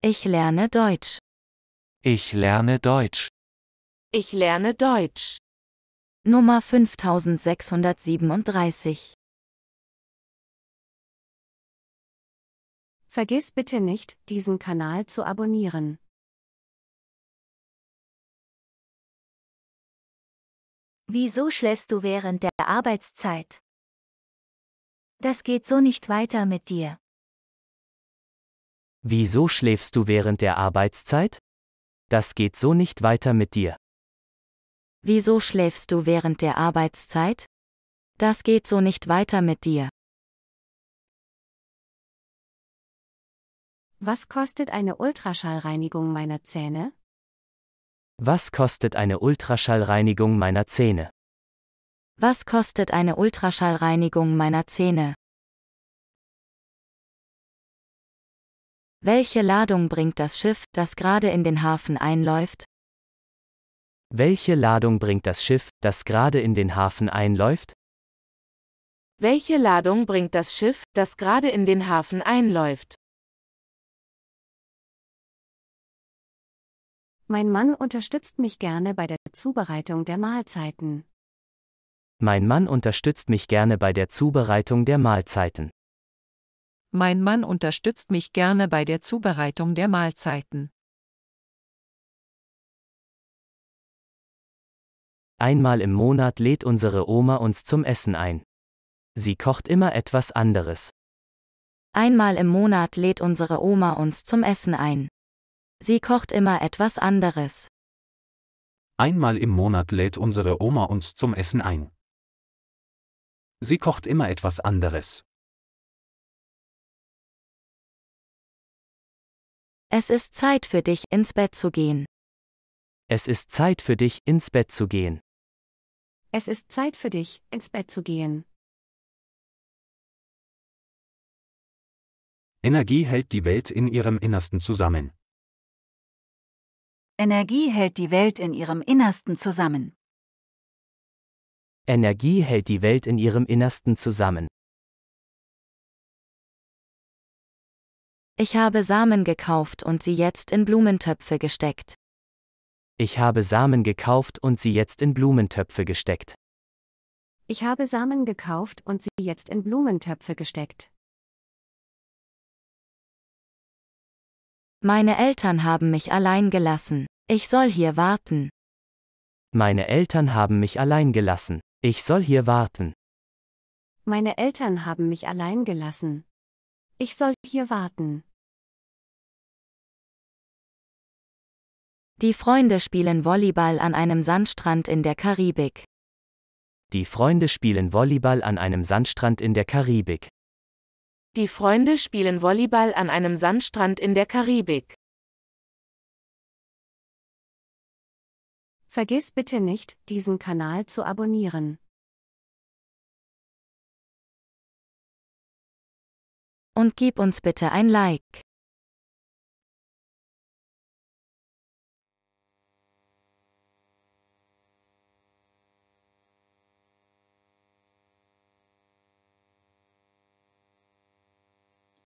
Ich lerne Deutsch. Ich lerne Deutsch. Ich lerne Deutsch. Nummer 5637. Vergiss bitte nicht, diesen Kanal zu abonnieren. Wieso schläfst du während der Arbeitszeit? Das geht so nicht weiter mit dir. Wieso schläfst du während der Arbeitszeit? Das geht so nicht weiter mit dir. Wieso schläfst du während der Arbeitszeit? Das geht so nicht weiter mit dir. Was kostet eine Ultraschallreinigung meiner Zähne? Was kostet eine Ultraschallreinigung meiner Zähne? Was kostet eine Ultraschallreinigung meiner Zähne? Welche Ladung bringt das Schiff, das gerade in den Hafen einläuft? Welche Ladung bringt das Schiff, das gerade in den Hafen einläuft? Welche Ladung bringt das Schiff, das gerade in den Hafen einläuft? Mein Mann unterstützt mich gerne bei der Zubereitung der Mahlzeiten. Mein Mann unterstützt mich gerne bei der Zubereitung der Mahlzeiten. Mein Mann unterstützt mich gerne bei der Zubereitung der Mahlzeiten. Einmal im Monat lädt unsere Oma uns zum Essen ein. Sie kocht immer etwas anderes. Einmal im Monat lädt unsere Oma uns zum Essen ein. Sie kocht immer etwas anderes. Einmal im Monat lädt unsere Oma uns zum Essen ein. Sie kocht immer etwas anderes. Es ist Zeit für dich, ins Bett zu gehen. Es ist Zeit für dich, ins Bett zu gehen. Es ist Zeit für dich, ins Bett zu gehen. Energie hält die Welt in ihrem Innersten zusammen. Energie hält die Welt in ihrem Innersten zusammen. Energie hält die Welt in ihrem Innersten zusammen. Ich habe Samen gekauft und sie jetzt in Blumentöpfe gesteckt. Ich habe Samen gekauft und sie jetzt in Blumentöpfe gesteckt. Ich habe Samen gekauft und sie jetzt in Blumentöpfe gesteckt. Meine Eltern haben mich allein gelassen. Ich soll hier warten. Meine Eltern haben mich allein gelassen. Ich soll hier warten. Meine Eltern haben mich allein gelassen. Ich soll hier warten. Die Freunde spielen Volleyball an einem Sandstrand in der Karibik. Die Freunde spielen Volleyball an einem Sandstrand in der Karibik. Die Freunde spielen Volleyball an einem Sandstrand in der Karibik. Vergiss bitte nicht, diesen Kanal zu abonnieren. Und gib uns bitte ein Like.